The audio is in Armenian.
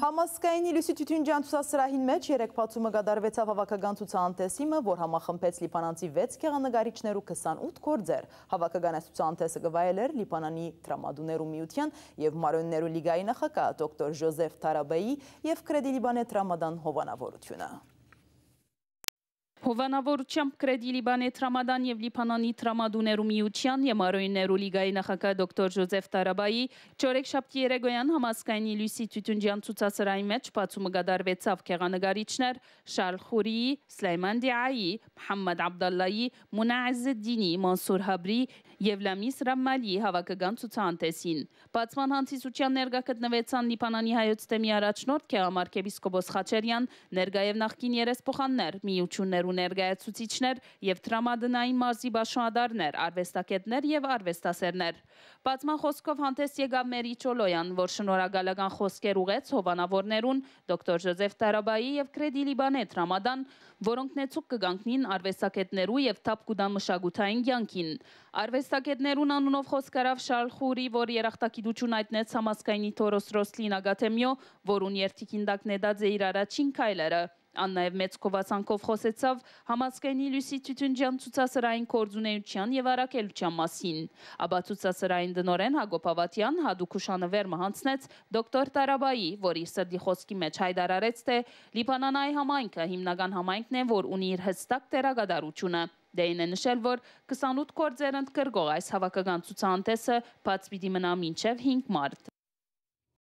Համասկայինի լուսիտյութին ջան ծուսասրահին մեջ երեկ պացումը գադարվեցավ հավակագան ծուցանտեսիմը, որ համախմպեց լիպանանցի վեց կեղանագարիչներու 28 կործեր։ Հավակագան այս ծուցանտեսը գվայել էր լիպանանի տրամադուներու միության և մարոններու լիգայի նախակա դոքտոր ժոզև թարաբեի և կրեդի լիբանե տրամադան հովանավորությունը։ Հովանավորությամբ կրեդի լիբանի տրամադան և լիպանանի տրամադուներու միության եմարոյներու լիգայի նախակա դոքտոր ժոզև տարաբայի չորեք շապտի երեգոյան համասկայնի լույսի թյութունջյան ծուցասրային մեջ պացումը գադարվեցավ կեղանգարիչներ շալ խուրիի, Սլայման դիայի, Մհամմադ Աբդալլայի, Մունա Ազդինի, Մանսուր Հաբրի Եվլամիս Ռամմալիի հավաքական ցուցահանդեսին։ Բացման հանդիսության ներկա գտնվեցան Լիբանանի հայոց թեմի առաջնորդ Քեամար Քեպիսկոպոս Խաչերյան, ներկա եւ նախկին երեսփոխաններ, միություններ ու ներկայացուցիչներ եւ դրամադնային մարզի բաշխադարներ, արվեստագետներ եւ արվեստասերներ։ Բացման խոսքով հանդես եկավ Մերի Չոլոյան, որ շնորհակալական խոսքեր ուղեց հովանավորներուն դոկտոր Ժոզեֆ Տարաբայի եւ Կրեդի Լիբանետ Ռամադան, որոնք նեցուկ կգանքնին արվեստագետներու եւ թափ կուդան մշակութային ցանկին։ Արվեստագետներուն անունով խոսք արավ Շարլ Խուրի, որ երախտագիտություն այդնեց համասկայնի Թորոս Ռոսլին Ագաթեմյո, որուն երթիկին դակնեդած է իր առաջին քայլերը։ Ան նաև մեծ կովացանքով խոսեցավ համասկայնի լուսի Թյութունջյան ցուցասրային կորձունեության եւ արակելության մասին։ Աբա ցուցասրային դնորեն Հակոբ Ավատյան հadoop հուշանը վերմը հանցնեց դոկտոր Տարաբայի, որ իր սրդի խոսքի մեջ հայտարարեց, թե Լիբանանայի համայնքը հիմնական համայնքն է, որ ունի իր հստակ տեղակատարությունը։ Դեին է նշել, որ 28 կորձեր ընդգրկող այս հավաքական ցուցահանդեսը բաց պիտի մնա մինչև 5 մարտ։